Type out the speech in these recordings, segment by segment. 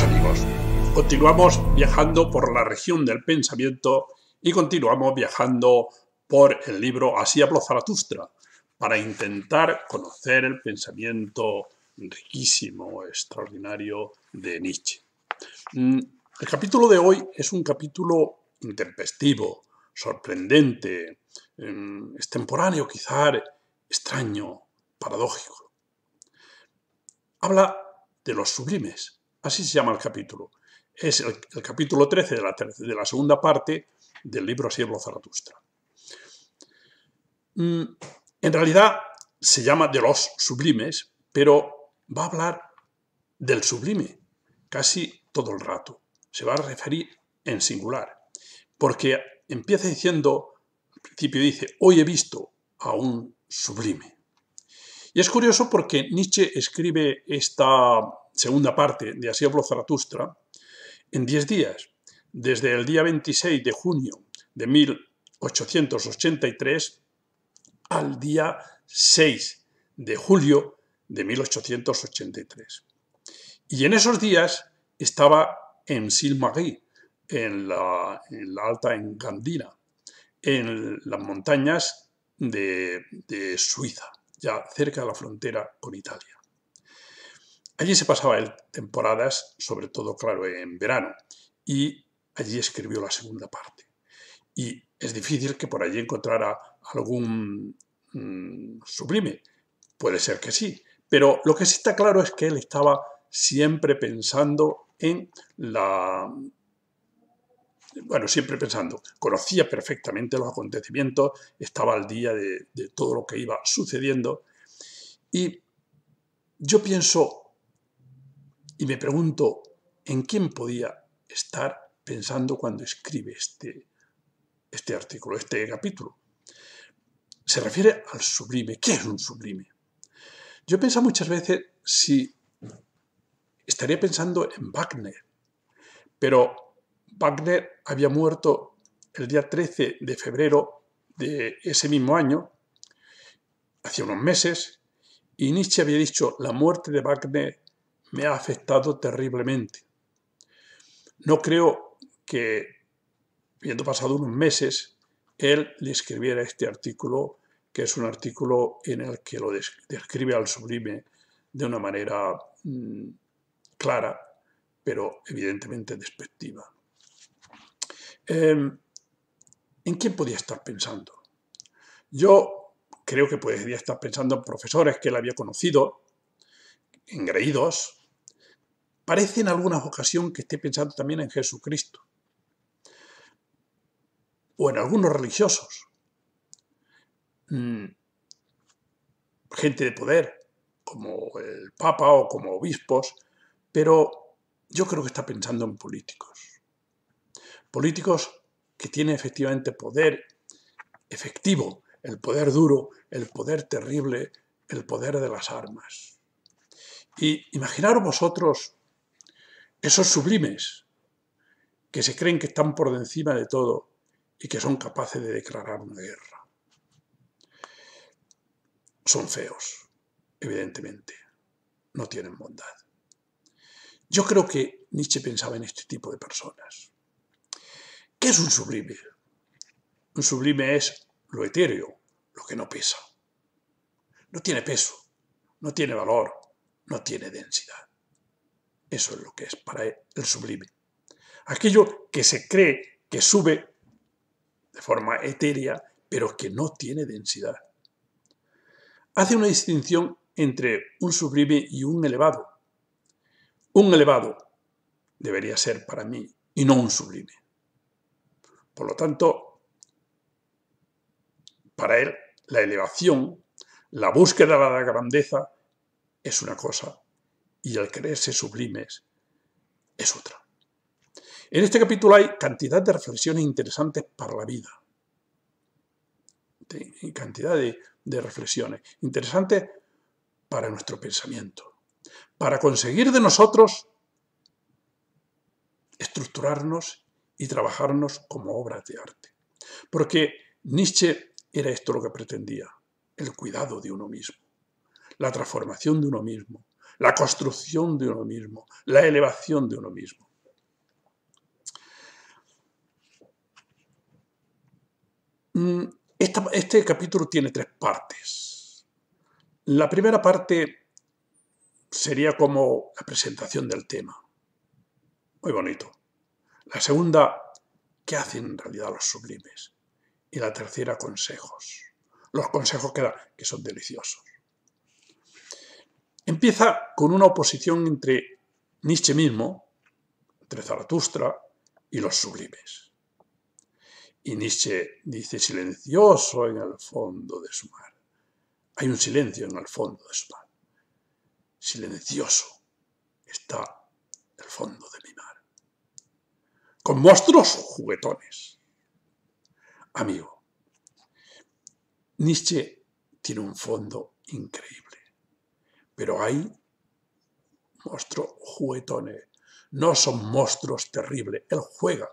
amigos, continuamos viajando por la región del pensamiento y continuamos viajando por el libro Así habló Zaratustra para intentar conocer el pensamiento riquísimo, extraordinario de Nietzsche. Mm, el capítulo de hoy es un capítulo intempestivo, sorprendente, em, extemporáneo, quizá extraño, paradójico. Habla de los sublimes, Así se llama el capítulo. Es el, capítulo 13 de la, segunda parte del libro Siervo Zaratustra. Mm, en realidad se llama de los sublimes, pero va a hablar del sublime casi todo el rato. Se va a referir en singular, porque empieza diciendo, al principio dice, hoy he visto a un sublime. Y es curioso porque Nietzsche escribe esta segunda parte de Así habló Zaratustra en 10 días, desde el día 26 de junio de 1883 al día 6 de julio de 1883. Y en esos días estaba en Silmarie, en la, en la alta Engandina, en las montañas de Suiza, ya cerca de la frontera con Italia. Allí se pasaba él temporadas, sobre todo, claro, en verano, y allí escribió la segunda parte. Y es difícil que por allí encontrara algún mm, sublime. Puede ser que sí, pero lo que sí está claro es que él estaba siempre pensando en la... Bueno, siempre pensando, conocía perfectamente los acontecimientos, estaba al día de todo lo que iba sucediendo y yo pienso y me pregunto, ¿en quién podía estar pensando cuando escribe este, este artículo, este capítulo? Se refiere al sublime. ¿Qué es un sublime? Yo he pensado muchas veces si estaría pensando en Wagner, pero Wagner había muerto el día 13 de febrero de ese mismo año, hace unos meses, y Nietzsche había dicho, la muerte de Wagner me ha afectado terriblemente. No creo que, habiendo pasado unos meses, él le escribiera este artículo, que es un artículo en el que lo describe al sublime de una manera mm, clara, pero evidentemente despectiva. Em, ¿En quién podía estar pensando? Yo creo que podría estar pensando en profesores que él había conocido, engreídos, Parece en alguna ocasión que esté pensando también en Jesucristo o en algunos religiosos, mm, gente de poder, como el Papa o como obispos, pero yo creo que está pensando en políticos. Políticos que tienen efectivamente poder efectivo, el poder duro, el poder terrible, el poder de las armas. Y imaginaros vosotros esos sublimes que se creen que están por encima de todo y que son capaces de declarar una guerra. Son feos, evidentemente, no tienen bondad. Yo creo que Nietzsche pensaba en este tipo de personas. ¿Qué es un sublime? Un sublime es lo etéreo, lo que no pesa. No tiene peso, no tiene valor, no tiene densidad. Eso es lo que es para él el sublime. Aquello que se cree que sube de forma etérea, pero que no tiene densidad. Hace una distinción entre un sublime y un elevado. Un elevado debería ser para mí y no un sublime. Por lo tanto, para él la elevación, la búsqueda de la grandeza es una cosa y al creerse sublimes es otra. En este capítulo hay cantidad de reflexiones interesantes para la vida. cantidad de reflexiones interesantes para nuestro pensamiento. Para conseguir de nosotros estructurarnos y trabajarnos como obras de arte. Porque Nietzsche era esto lo que pretendía, el cuidado de uno mismo, la transformación de uno mismo, la construcción de uno mismo, la elevación de uno mismo. Mm, este capítulo tiene tres partes. La primera parte sería como la presentación del tema. Muy bonito. La segunda, ¿qué hacen en realidad los sublimes? Y la tercera, consejos. Los consejos que dan, que son deliciosos. Empieza con una oposición entre Nietzsche mismo, entre Zaratustra y los sublimes. Y Nietzsche dice silencioso en el fondo de su mar. Hay un silencio en el fondo de su mar. Silencioso está el fondo de mi mar. Con monstruos juguetones. Amigo, Nietzsche tiene un fondo increíble pero hay monstruos juguetones, no son monstruos terribles, él juega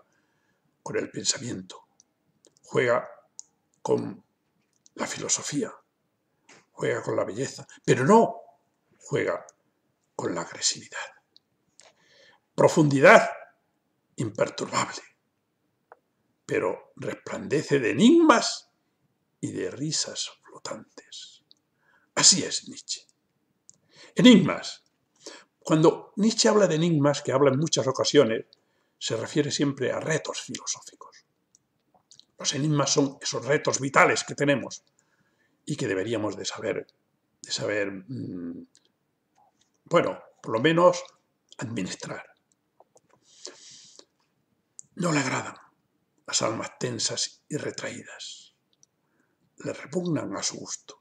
con el pensamiento, juega con la filosofía, juega con la belleza, pero no juega con la agresividad. Profundidad imperturbable, pero resplandece de enigmas y de risas flotantes. Así es Nietzsche. Enigmas. Cuando Nietzsche habla de enigmas, que habla en muchas ocasiones, se refiere siempre a retos filosóficos. Los enigmas son esos retos vitales que tenemos y que deberíamos de saber, de saber, mm, bueno, por lo menos administrar. No le agradan las almas tensas y retraídas. Le repugnan a su gusto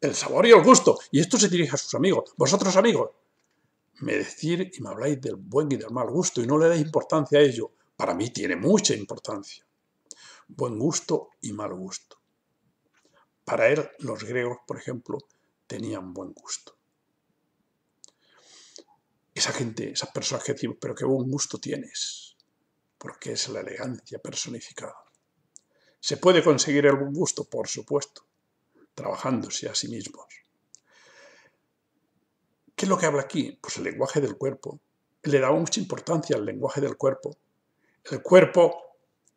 el sabor y el gusto. Y esto se dirige a sus amigos. Vosotros, amigos, me decís y me habláis del buen y del mal gusto y no le dais importancia a ello. Para mí tiene mucha importancia. Buen gusto y mal gusto. Para él, los griegos, por ejemplo, tenían buen gusto. Esa gente, esas personas que decimos, pero qué buen gusto tienes, porque es la elegancia personificada. ¿Se puede conseguir el buen gusto? Por supuesto trabajándose a sí mismos. ¿Qué es lo que habla aquí? Pues el lenguaje del cuerpo. le da mucha importancia al lenguaje del cuerpo. El cuerpo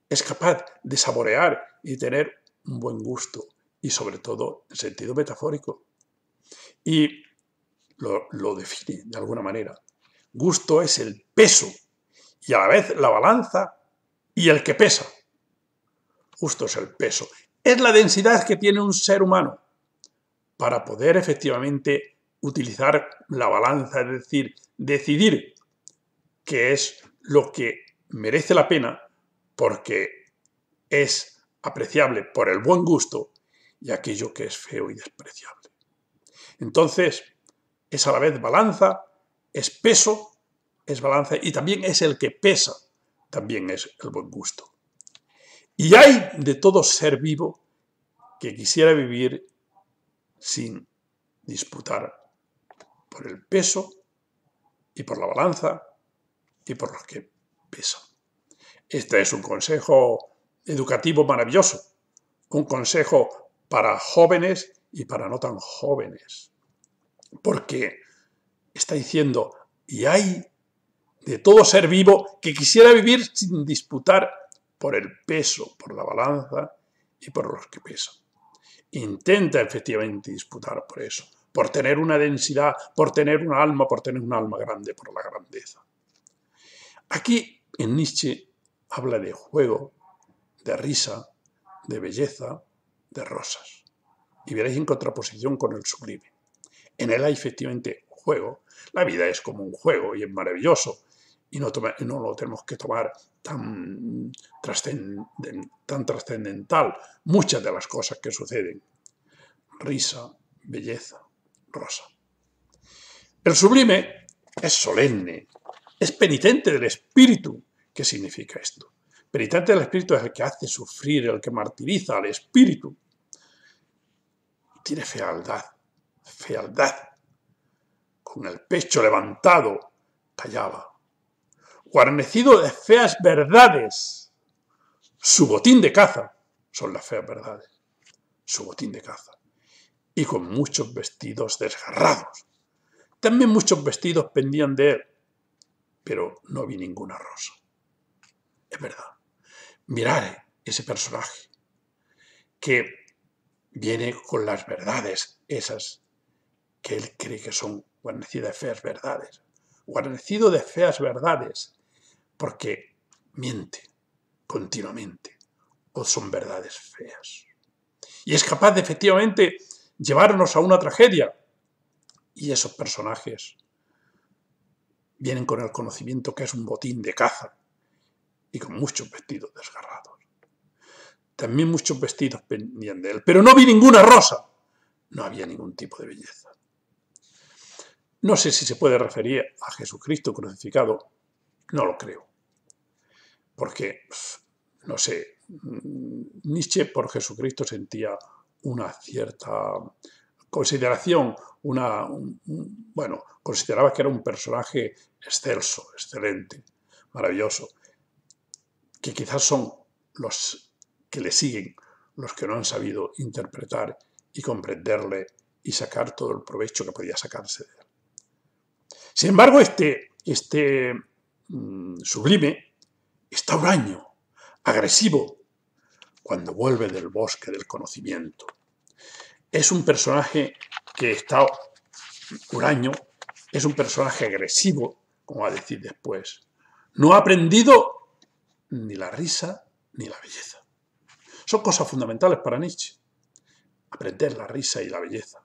es capaz de saborear y tener un buen gusto, y sobre todo en sentido metafórico. Y lo, define de alguna manera. Gusto es el peso y a la vez la balanza y el que pesa. Gusto es el peso es la densidad que tiene un ser humano para poder efectivamente utilizar la balanza, es decir, decidir qué es lo que merece la pena porque es apreciable por el buen gusto y aquello que es feo y despreciable. Entonces, es a la vez balanza, es peso, es balanza y también es el que pesa, también es el buen gusto. Y hay de todo ser vivo que quisiera vivir sin disputar por el peso y por la balanza y por los que pesan. Este es un consejo educativo maravilloso, un consejo para jóvenes y para no tan jóvenes, porque está diciendo, y hay de todo ser vivo que quisiera vivir sin disputar por el peso, por la balanza y por los que pesan. Intenta efectivamente disputar por eso, por tener una densidad, por tener un alma, por tener un alma grande, por la grandeza. Aquí en Nietzsche habla de juego, de risa, de belleza, de rosas. Y veréis en contraposición con el sublime. En él hay efectivamente juego. La vida es como un juego y es maravilloso. Y no, no lo tenemos que tomar tan, tan trascendental muchas de las cosas que suceden. Risa, belleza, rosa. El sublime es solemne, es penitente del espíritu. ¿Qué significa esto? Penitente del espíritu es el que hace sufrir, el que martiriza al espíritu. Tiene fealdad, fealdad. Con el pecho levantado, callaba guarnecido de feas verdades. Su botín de caza son las feas verdades. Su botín de caza. Y con muchos vestidos desgarrados. También muchos vestidos pendían de él, pero no vi ninguna rosa. Es verdad. Mirad ese personaje que viene con las verdades esas que él cree que son guarnecidas de feas verdades, guarnecido de feas verdades, porque miente continuamente o son verdades feas. Y es capaz de efectivamente llevarnos a una tragedia. Y esos personajes vienen con el conocimiento que es un botín de caza y con muchos vestidos desgarrados. También muchos vestidos pendían de él, pero no vi ninguna rosa. No había ningún tipo de belleza. No sé si se puede referir a Jesucristo crucificado, no lo creo porque, no sé, Nietzsche por Jesucristo sentía una cierta consideración, una, bueno, consideraba que era un personaje excelso, excelente, maravilloso, que quizás son los que le siguen, los que no han sabido interpretar y comprenderle y sacar todo el provecho que podía sacarse de él. Sin embargo, este, este mm, sublime está huraño, agresivo, cuando vuelve del bosque del conocimiento. Es un personaje que está huraño, es un personaje agresivo, como va a decir después. No ha aprendido ni la risa ni la belleza. Son cosas fundamentales para Nietzsche. Aprender la risa y la belleza.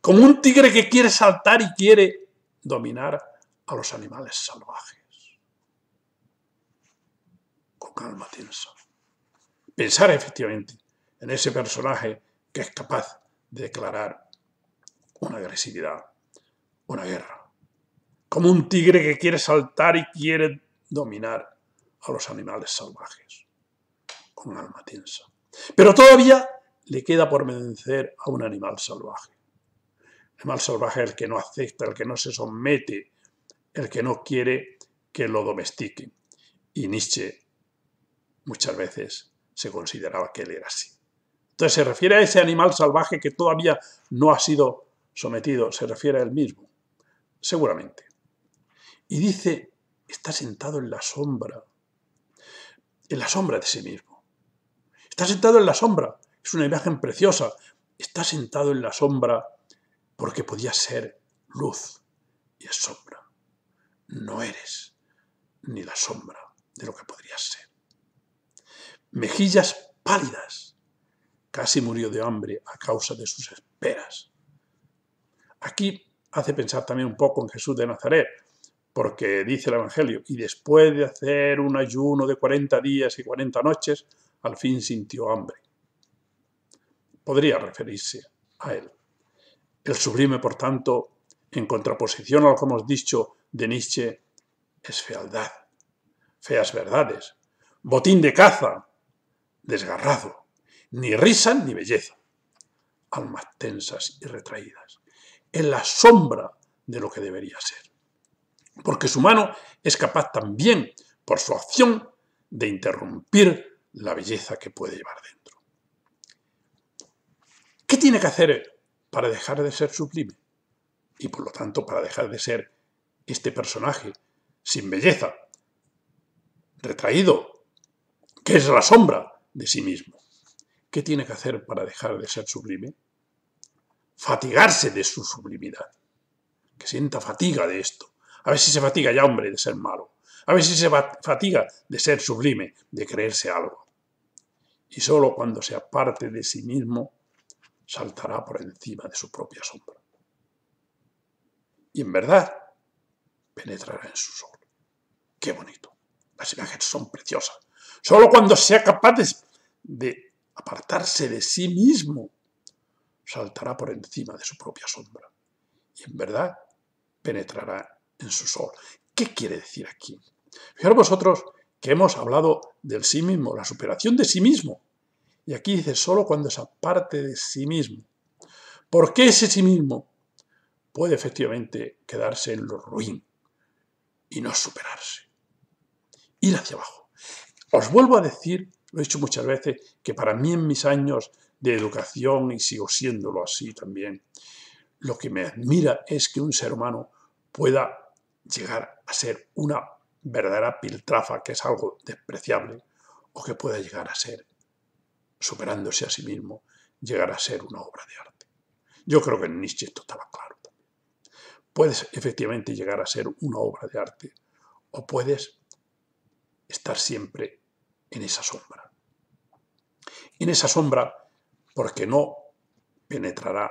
Como un tigre que quiere saltar y quiere dominar a los animales salvajes alma tensa. Pensar efectivamente en ese personaje que es capaz de declarar una agresividad, una guerra. Como un tigre que quiere saltar y quiere dominar a los animales salvajes, con alma tensa. Pero todavía le queda por vencer a un animal salvaje. El animal salvaje es el que no acepta, el que no se somete, el que no quiere que lo domestique. Y Nietzsche muchas veces se consideraba que él era así. Entonces se refiere a ese animal salvaje que todavía no ha sido sometido, se refiere a él mismo, seguramente. Y dice, está sentado en la sombra, en la sombra de sí mismo. Está sentado en la sombra, es una imagen preciosa, está sentado en la sombra porque podía ser luz y es sombra. No eres ni la sombra de lo que podrías ser mejillas pálidas. Casi murió de hambre a causa de sus esperas. Aquí hace pensar también un poco en Jesús de Nazaret, porque dice el Evangelio, y después de hacer un ayuno de 40 días y 40 noches, al fin sintió hambre. Podría referirse a él. El sublime, por tanto, en contraposición a lo que hemos dicho de Nietzsche, es fealdad, feas verdades, botín de caza, desgarrado, ni risa ni belleza. Almas tensas y retraídas, en la sombra de lo que debería ser. Porque su mano es capaz también, por su acción, de interrumpir la belleza que puede llevar dentro. ¿Qué tiene que hacer para dejar de ser sublime? Y por lo tanto, para dejar de ser este personaje sin belleza, retraído, que es la sombra de sí mismo. ¿Qué tiene que hacer para dejar de ser sublime? Fatigarse de su sublimidad. Que sienta fatiga de esto. A ver si se fatiga ya, hombre, de ser malo. A ver si se fatiga de ser sublime, de creerse algo. Y solo cuando se aparte de sí mismo, saltará por encima de su propia sombra. Y en verdad, penetrará en su sol. Qué bonito. Las imágenes son preciosas. Solo cuando sea capaz de, apartarse de sí mismo, saltará por encima de su propia sombra y en verdad penetrará en su sol. ¿Qué quiere decir aquí? Fijaros vosotros que hemos hablado del sí mismo, la superación de sí mismo. Y aquí dice solo cuando se aparte de sí mismo. ¿Por qué ese sí mismo puede efectivamente quedarse en lo ruin y no superarse? Ir hacia abajo. Os vuelvo a decir, lo he dicho muchas veces, que para mí en mis años de educación, y sigo siéndolo así también, lo que me admira es que un ser humano pueda llegar a ser una verdadera piltrafa, que es algo despreciable, o que pueda llegar a ser, superándose a sí mismo, llegar a ser una obra de arte. Yo creo que en Nietzsche esto estaba claro. Puedes efectivamente llegar a ser una obra de arte, o puedes estar siempre en esa sombra. En esa sombra, porque no penetrará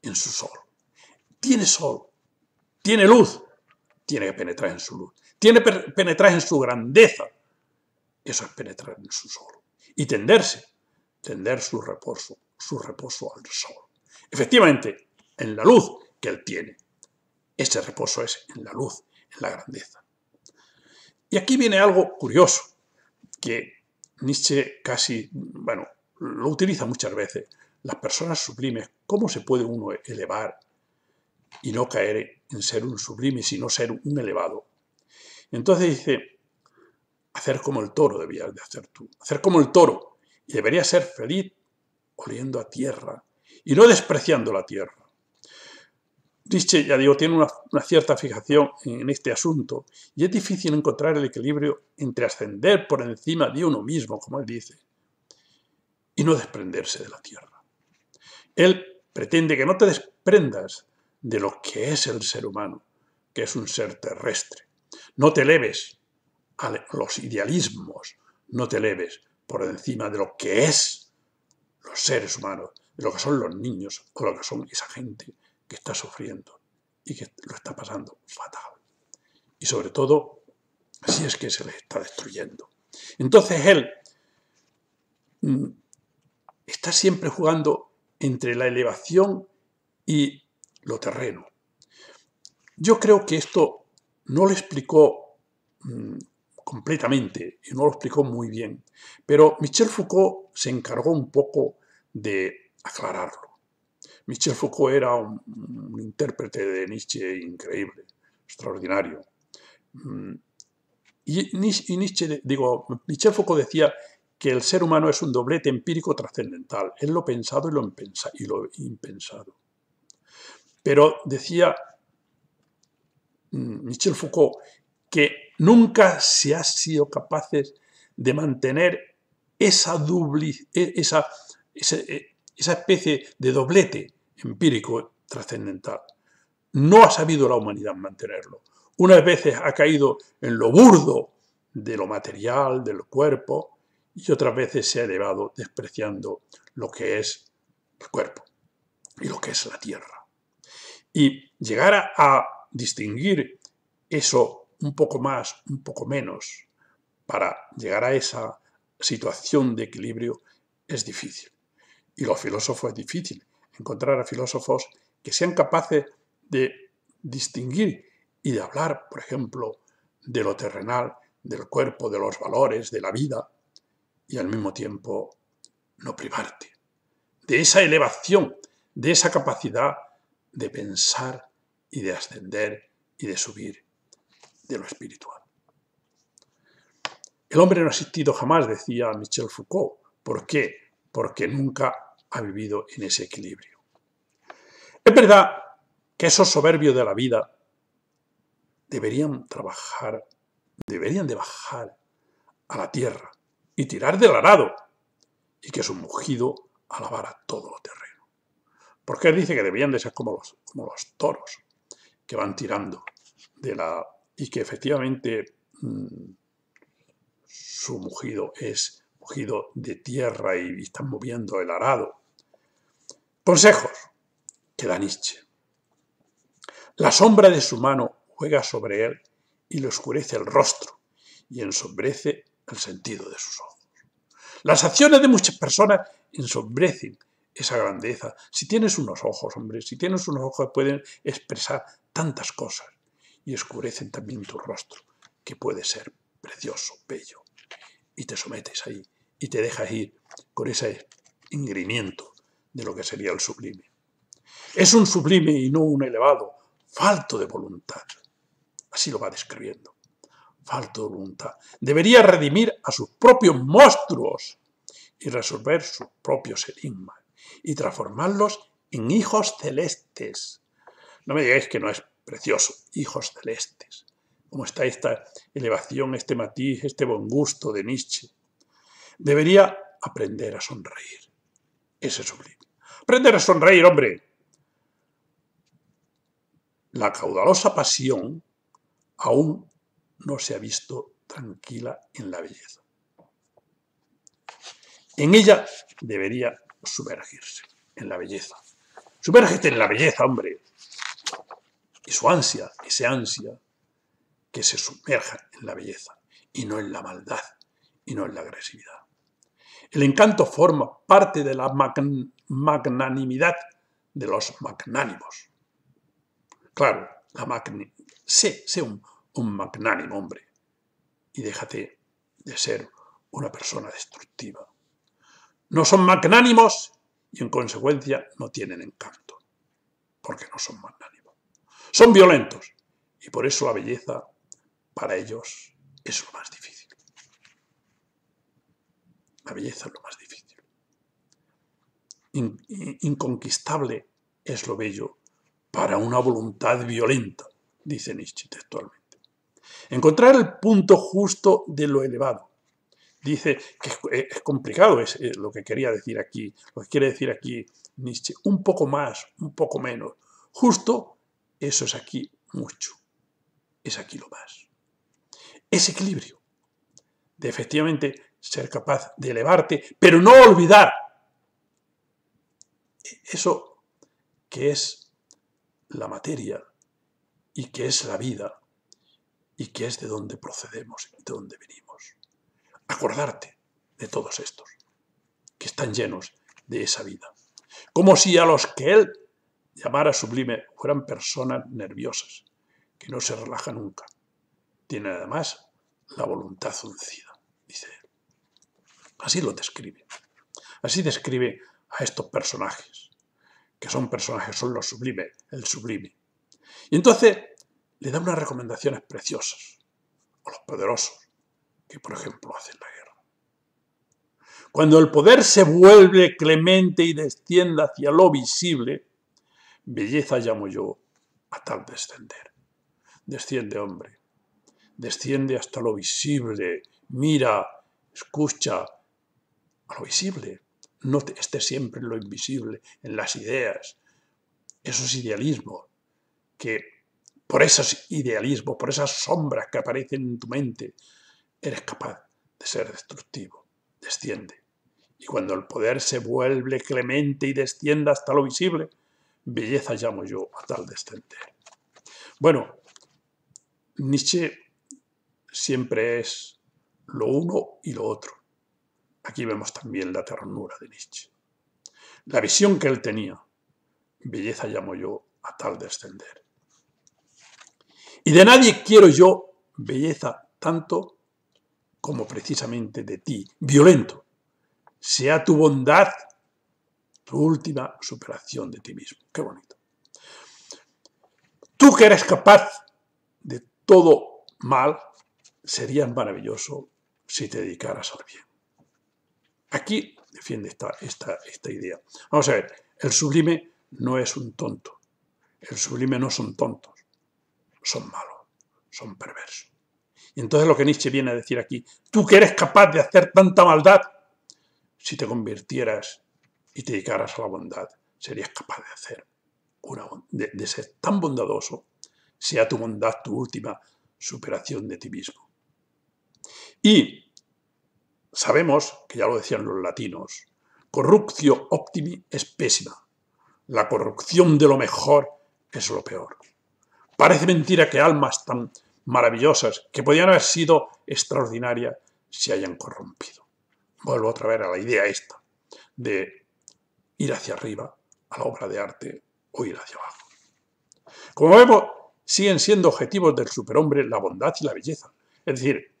en su sol. Tiene sol, tiene luz, tiene que penetrar en su luz, tiene que penetrar en su grandeza. Eso es penetrar en su sol. Y tenderse, tender su reposo, su reposo al sol. Efectivamente, en la luz que él tiene. Ese reposo es en la luz, en la grandeza. Y aquí viene algo curioso que Nietzsche casi, bueno, lo utiliza muchas veces. Las personas sublimes, ¿cómo se puede uno elevar y no caer en ser un sublime, sino ser un elevado? Entonces dice, hacer como el toro debías de hacer tú, hacer como el toro, y deberías ser feliz oliendo a tierra y no despreciando la tierra. Nietzsche, ya digo, tiene una, cierta fijación en este asunto y es difícil encontrar el equilibrio entre ascender por encima de uno mismo, como él dice, y no desprenderse de la tierra. Él pretende que no te desprendas de lo que es el ser humano, que es un ser terrestre. No te eleves a los idealismos, no te eleves por encima de lo que es los seres humanos, de lo que son los niños o lo que son esa gente que está sufriendo y que lo está pasando fatal. Y sobre todo, si es que se les está destruyendo. Entonces él mm, está siempre jugando entre la elevación y lo terreno. Yo creo que esto no lo explicó mm, completamente y no lo explicó muy bien, pero Michel Foucault se encargó un poco de aclararlo. Michel Foucault era un, intérprete de Nietzsche increíble, extraordinario. Mm, y, Nietzsche, digo, Michel Foucault decía que el ser humano es un doblete empírico trascendental, es lo pensado y lo, impensado. Pero decía mm, Michel Foucault que nunca se ha sido capaces de mantener esa, dubli, e, esa, e, esa especie de doblete empírico trascendental. No ha sabido la humanidad mantenerlo. Unas veces ha caído en lo burdo de lo material, del cuerpo, y otras veces se ha elevado despreciando lo que es el cuerpo y lo que es la tierra. Y llegar a, a distinguir eso un poco más, un poco menos, para llegar a esa situación de equilibrio es difícil. Y los filósofos es difícil encontrar a filósofos que sean capaces de distinguir y de hablar, por ejemplo, de lo terrenal, del cuerpo, de los valores, de la vida, y al mismo tiempo no privarte de esa elevación, de esa capacidad de pensar y de ascender y de subir de lo espiritual. El hombre no ha existido jamás, decía Michel Foucault. ¿Por qué? Porque nunca ha vivido en ese equilibrio. Es verdad que esos soberbios de la vida deberían trabajar, deberían de bajar a la tierra y tirar del arado y que su mugido alabara todo el terreno. Porque él dice que deberían de ser como los, toros que van tirando de la y que efectivamente mm, su mugido es mugido de tierra y, y están moviendo el arado Consejos que da Nietzsche. La sombra de su mano juega sobre él y le oscurece el rostro y ensombrece el sentido de sus ojos. Las acciones de muchas personas ensombrecen esa grandeza. Si tienes unos ojos, hombre, si tienes unos ojos pueden expresar tantas cosas y oscurecen también tu rostro, que puede ser precioso, bello. Y te sometes ahí y te dejas ir con ese ingrimiento de lo que sería el sublime. Es un sublime y no un elevado, falto de voluntad. Así lo va describiendo. Falto de voluntad. Debería redimir a sus propios monstruos y resolver sus propios enigmas y transformarlos en hijos celestes. No me digáis que no es precioso, hijos celestes. Como está esta elevación, este matiz, este buen gusto de Nietzsche. Debería aprender a sonreír. Ese sublime. Aprender a sonreír, hombre. La caudalosa pasión aún no se ha visto tranquila en la belleza. En ella debería sumergirse, en la belleza. Sumérgete en la belleza, hombre. Y su ansia, ese ansia, que se sumerja en la belleza y no en la maldad y no en la agresividad. El encanto forma parte de la, magnanimidad de los magnánimos. Claro, sé, un, un magnánimo hombre y déjate de ser una persona destructiva. No son magnánimos y en consecuencia no tienen encanto, porque no son magnánimos. Son violentos y por eso la belleza para ellos es lo más difícil. La belleza es lo más difícil. Eh, inconquistable es lo bello para una voluntad violenta, dice Nietzsche textualmente. Encontrar el punto justo de lo elevado. Dice que es, eh, complicado, es, eh, lo que quería decir aquí, lo que quiere decir aquí Nietzsche, un poco más, un poco menos. Justo, eso es aquí mucho, es aquí lo más. Ese equilibrio de efectivamente ser capaz de elevarte, pero no olvidar eso que es la materia y que es la vida y que es de donde procedemos y de donde venimos. Acordarte de todos estos que están llenos de esa vida. Como si a los que él llamara sublime fueran personas nerviosas, que no se relajan nunca. Tienen además la voluntad uncida, dice él. Así lo describe. Así describe a estos personajes, que son personajes, son los sublimes, el sublime. Y entonces le da unas recomendaciones preciosas a los poderosos que, por ejemplo, hacen la guerra. Cuando el poder se vuelve clemente y descienda hacia lo visible, belleza llamo yo a tal descender. Desciende, hombre, desciende hasta lo visible, mira, escucha a lo visible no esté siempre en lo invisible, en las ideas. Esos idealismo. que por esos idealismos, por esas sombras que aparecen en tu mente, eres capaz de ser destructivo. Desciende. Y cuando el poder se vuelve clemente y descienda hasta lo visible, belleza llamo yo a tal descender. Bueno, Nietzsche siempre es lo uno y lo otro. Aquí vemos también la ternura de Nietzsche. La visión que él tenía, belleza llamo yo a tal descender. Y de nadie quiero yo belleza tanto como precisamente de ti, violento. Sea tu bondad tu última superación de ti mismo. Qué bonito. Tú que eres capaz de todo mal, sería maravilloso si te dedicaras al bien. Aquí defiende esta, idea. Vamos a ver, el sublime no es un tonto. El sublime no son tontos, son malos, son perversos. Y entonces lo que Nietzsche viene a decir aquí, tú que eres capaz de hacer tanta maldad, si te convirtieras y te dedicaras a la bondad, serías capaz de hacer una, de ser tan bondadoso, sea tu bondad tu última superación de ti mismo. Y Sabemos, que ya lo decían los latinos, corruptio optimi es pésima. La corrupción de lo mejor es lo peor. Parece mentira que almas tan maravillosas, que podían haber sido extraordinarias, se hayan corrompido. Vuelvo otra vez a la idea esta, de ir hacia arriba a la obra de arte o ir hacia abajo. Como vemos, siguen siendo objetivos del superhombre la bondad y la belleza. Es decir,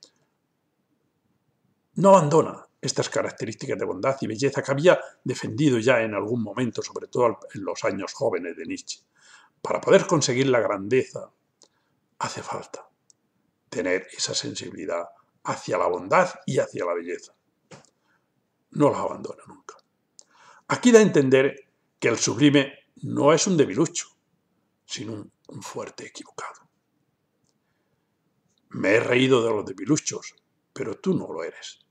no abandona estas características de bondad y belleza que había defendido ya en algún momento, sobre todo en los años jóvenes de Nietzsche. Para poder conseguir la grandeza hace falta tener esa sensibilidad hacia la bondad y hacia la belleza. No las abandona nunca. Aquí da a entender que el sublime no es un debilucho, sino un fuerte equivocado. Me he reído de los debiluchos, pero tú no lo eres.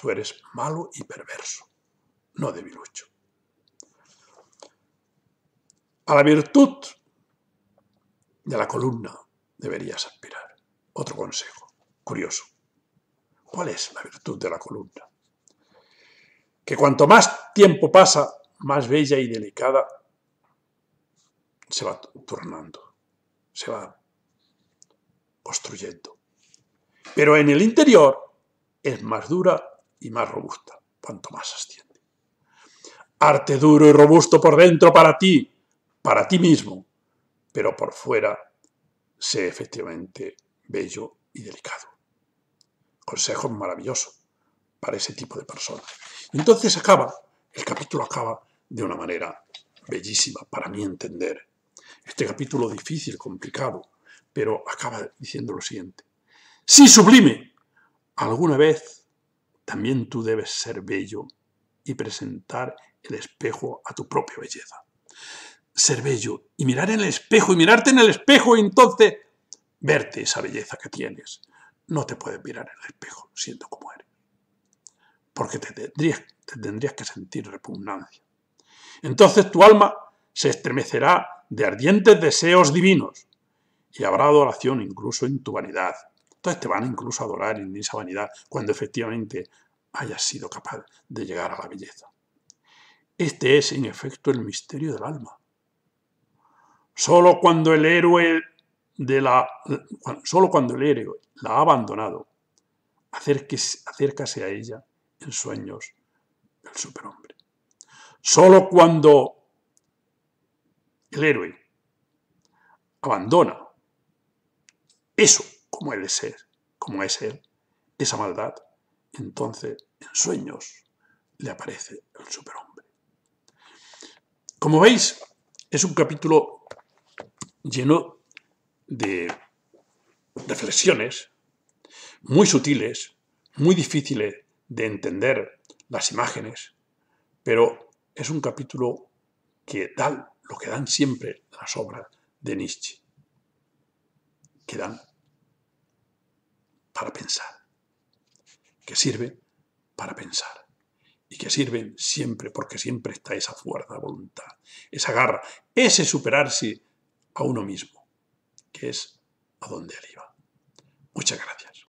Tú eres malo y perverso, no debilucho. A la virtud de la columna deberías aspirar. Otro consejo, curioso. ¿Cuál es la virtud de la columna? Que cuanto más tiempo pasa, más bella y delicada se va tornando, se va construyendo. Pero en el interior es más dura y más robusta, cuanto más asciende. Arte duro y robusto por dentro para ti, para ti mismo, pero por fuera sé efectivamente bello y delicado. Consejo maravilloso para ese tipo de personas. Entonces acaba, el capítulo acaba de una manera bellísima para mi entender. Este capítulo difícil, complicado, pero acaba diciendo lo siguiente. Si sublime alguna vez también tú debes ser bello y presentar el espejo a tu propia belleza. Ser bello y mirar en el espejo y mirarte en el espejo y entonces verte esa belleza que tienes. No te puedes mirar en el espejo siendo como eres. Porque te tendrías, te tendrías que sentir repugnancia. Entonces tu alma se estremecerá de ardientes deseos divinos y habrá adoración incluso en tu vanidad te van incluso a adorar en esa vanidad cuando efectivamente hayas sido capaz de llegar a la belleza. Este es, en efecto, el misterio del alma. Solo cuando el héroe de la, solo cuando el héroe la ha abandonado, acércase a ella en sueños del superhombre. Solo cuando el héroe abandona eso como Él es Él, como es Él, esa maldad, entonces en sueños le aparece el superhombre. Como veis, es un capítulo lleno de reflexiones muy sutiles, muy difíciles de entender las imágenes, pero es un capítulo que da lo que dan siempre las obras de Nietzsche, que dan para pensar, que sirve para pensar y que sirve siempre porque siempre está esa fuerza voluntad, esa garra, ese superarse a uno mismo, que es a donde él iba. Muchas gracias.